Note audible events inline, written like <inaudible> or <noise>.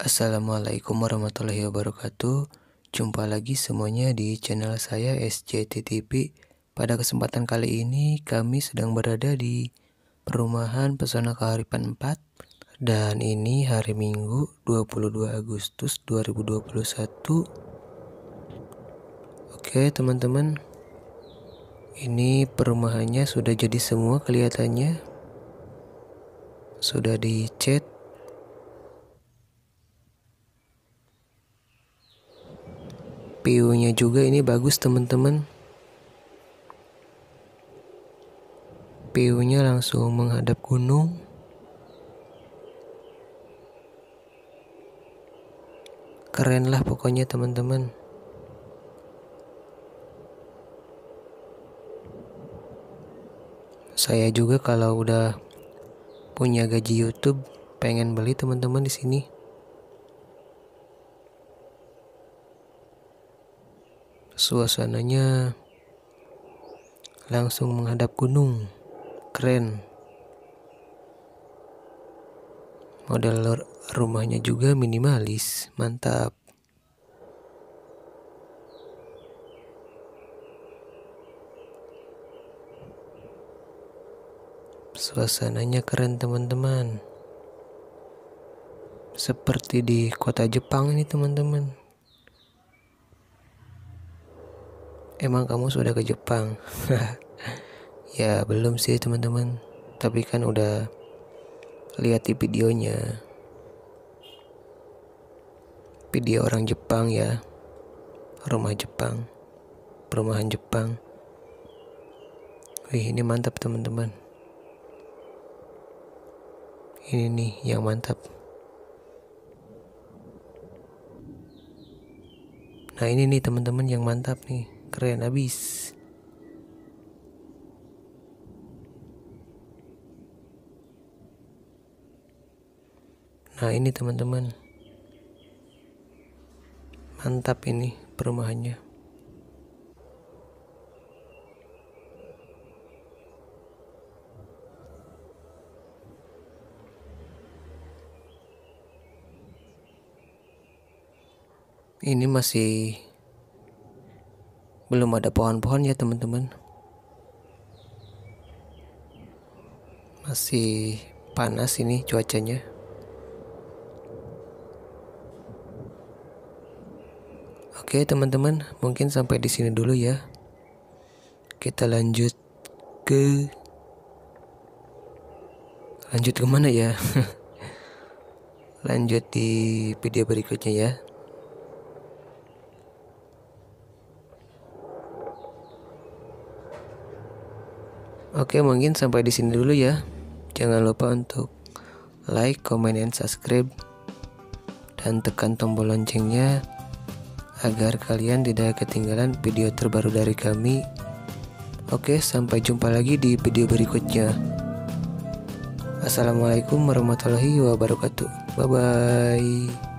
Assalamualaikum warahmatullahi wabarakatuh Jumpa lagi semuanya di channel saya SJTTP Pada kesempatan kali ini kami sedang berada di Perumahan Pesona Keharifan 4 Dan ini hari Minggu 22 Agustus 2021 Oke teman-teman Ini perumahannya sudah jadi semua kelihatannya Sudah dicat PU-nya juga ini bagus teman-teman PU-nya langsung menghadap gunung Keren lah pokoknya teman-teman saya juga kalau udah punya gaji YouTube pengen beli teman-teman di sini suasananya langsung menghadap gunung keren model rumahnya juga minimalis mantap Suasananya keren teman-teman. Seperti di kota Jepang ini teman-teman. Emang kamu sudah ke Jepang? <laughs> ya belum sih teman-teman. Tapi kan udah lihat di videonya. Video orang Jepang ya. Rumah Jepang. Perumahan Jepang. Wih, ini mantap teman-teman ini nih yang mantap nah ini nih teman-teman yang mantap nih keren abis nah ini teman-teman mantap ini perumahannya ini masih belum ada pohon-pohon ya teman-teman masih panas ini cuacanya Oke teman-teman mungkin sampai di sini dulu ya kita lanjut ke lanjut kemana ya <laughs> lanjut di video berikutnya ya Oke, mungkin sampai di sini dulu ya. Jangan lupa untuk like, comment, and subscribe dan tekan tombol loncengnya agar kalian tidak ketinggalan video terbaru dari kami. Oke, sampai jumpa lagi di video berikutnya. Assalamualaikum warahmatullahi wabarakatuh. Bye bye.